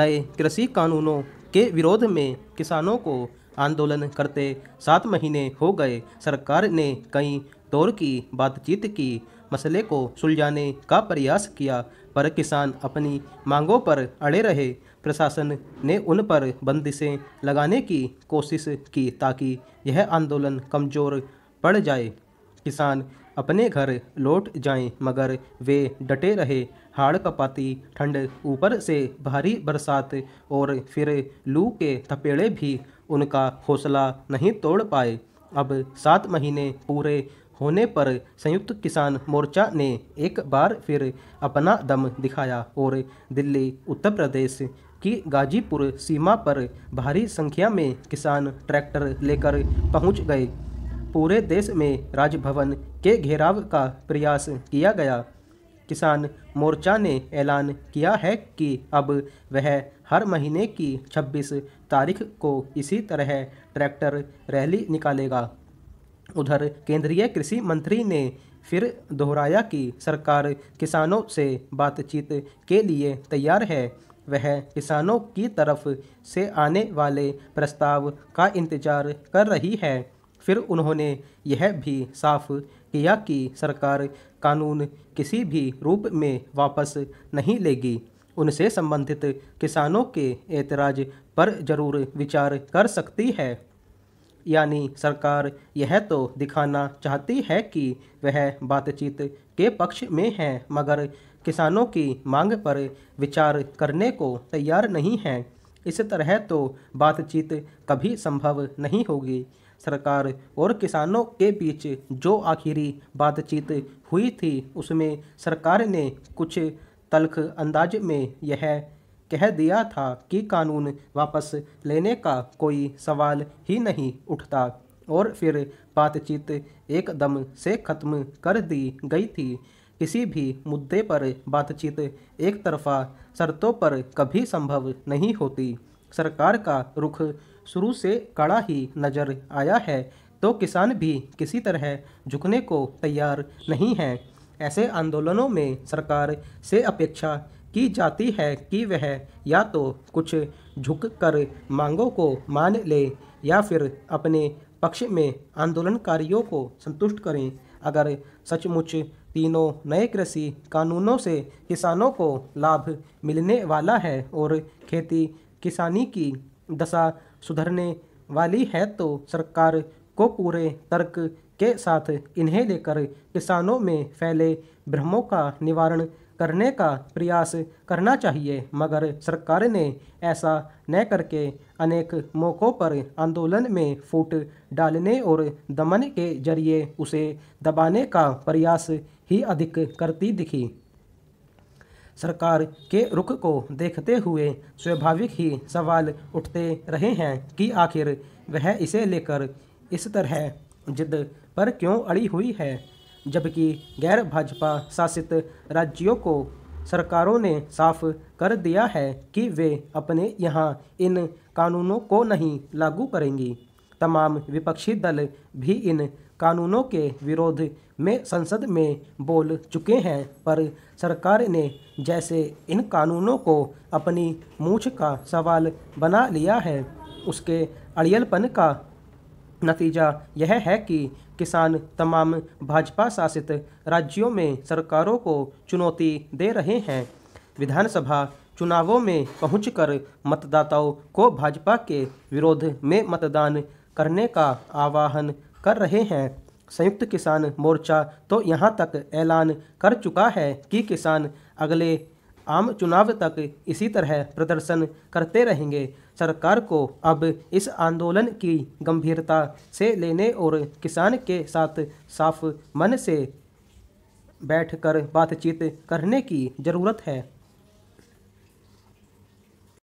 नए कृषि कानूनों के विरोध में किसानों को आंदोलन करते सात महीने हो गए सरकार ने कई दौर की बातचीत की मसले को सुलझाने का प्रयास किया पर किसान अपनी मांगों पर अड़े रहे प्रशासन ने उन पर बंदिशें लगाने की कोशिश की ताकि यह आंदोलन कमज़ोर पड़ जाए किसान अपने घर लौट जाएं मगर वे डटे रहे हाड़ कपाती ठंड ऊपर से भारी बरसात और फिर लू के थपेड़े भी उनका हौसला नहीं तोड़ पाए अब सात महीने पूरे होने पर संयुक्त किसान मोर्चा ने एक बार फिर अपना दम दिखाया और दिल्ली उत्तर प्रदेश की गाजीपुर सीमा पर भारी संख्या में किसान ट्रैक्टर लेकर पहुंच गए पूरे देश में राजभवन के घेराव का प्रयास किया गया किसान मोर्चा ने ऐलान किया है कि अब वह हर महीने की 26 तारीख को इसी तरह ट्रैक्टर रैली निकालेगा उधर केंद्रीय कृषि मंत्री ने फिर दोहराया कि सरकार किसानों से बातचीत के लिए तैयार है वह किसानों की तरफ से आने वाले प्रस्ताव का इंतजार कर रही है फिर उन्होंने यह भी साफ किया कि सरकार कानून किसी भी रूप में वापस नहीं लेगी उनसे संबंधित किसानों के ऐतराज़ पर जरूर विचार कर सकती है यानी सरकार यह तो दिखाना चाहती है कि वह बातचीत के पक्ष में है मगर किसानों की मांग पर विचार करने को तैयार नहीं है इस तरह तो बातचीत कभी संभव नहीं होगी सरकार और किसानों के बीच जो आखिरी बातचीत हुई थी उसमें सरकार ने कुछ तलख अंदाज में यह कह दिया था कि कानून वापस लेने का कोई सवाल ही नहीं उठता और फिर बातचीत एकदम से ख़त्म कर दी गई थी किसी भी मुद्दे पर बातचीत एक तरफा शर्तों पर कभी संभव नहीं होती सरकार का रुख शुरू से कड़ा ही नज़र आया है तो किसान भी किसी तरह झुकने को तैयार नहीं है ऐसे आंदोलनों में सरकार से अपेक्षा की जाती है कि वह या तो कुछ झुक कर मांगों को मान ले या फिर अपने पक्ष में आंदोलनकारियों को संतुष्ट करें अगर सचमुच तीनों नए कृषि कानूनों से किसानों को लाभ मिलने वाला है और खेती किसानी की दशा सुधरने वाली है तो सरकार को पूरे तर्क के साथ इन्हें लेकर किसानों में फैले भ्रमों का निवारण करने का प्रयास करना चाहिए मगर सरकार ने ऐसा न करके अनेक मौक़ों पर आंदोलन में फूट डालने और दमन के जरिए उसे दबाने का प्रयास ही अधिक करती दिखी सरकार के रुख को देखते हुए स्वाभाविक ही सवाल उठते रहे हैं कि आखिर वह इसे लेकर इस तरह जिद पर क्यों अड़ी हुई है जबकि गैर भाजपा शासित राज्यों को सरकारों ने साफ कर दिया है कि वे अपने यहाँ इन कानूनों को नहीं लागू करेंगी तमाम विपक्षी दल भी इन कानूनों के विरोध में संसद में बोल चुके हैं पर सरकार ने जैसे इन कानूनों को अपनी मूछ का सवाल बना लिया है उसके अड़ियलपन का नतीजा यह है कि किसान तमाम भाजपा शासित राज्यों में सरकारों को चुनौती दे रहे हैं विधानसभा चुनावों में पहुंचकर मतदाताओं को भाजपा के विरोध में मतदान करने का आवाहन कर रहे हैं संयुक्त किसान मोर्चा तो यहाँ तक ऐलान कर चुका है कि किसान अगले आम चुनाव तक इसी तरह प्रदर्शन करते रहेंगे सरकार को अब इस आंदोलन की गंभीरता से लेने और किसान के साथ साफ मन से बैठकर बातचीत करने की ज़रूरत है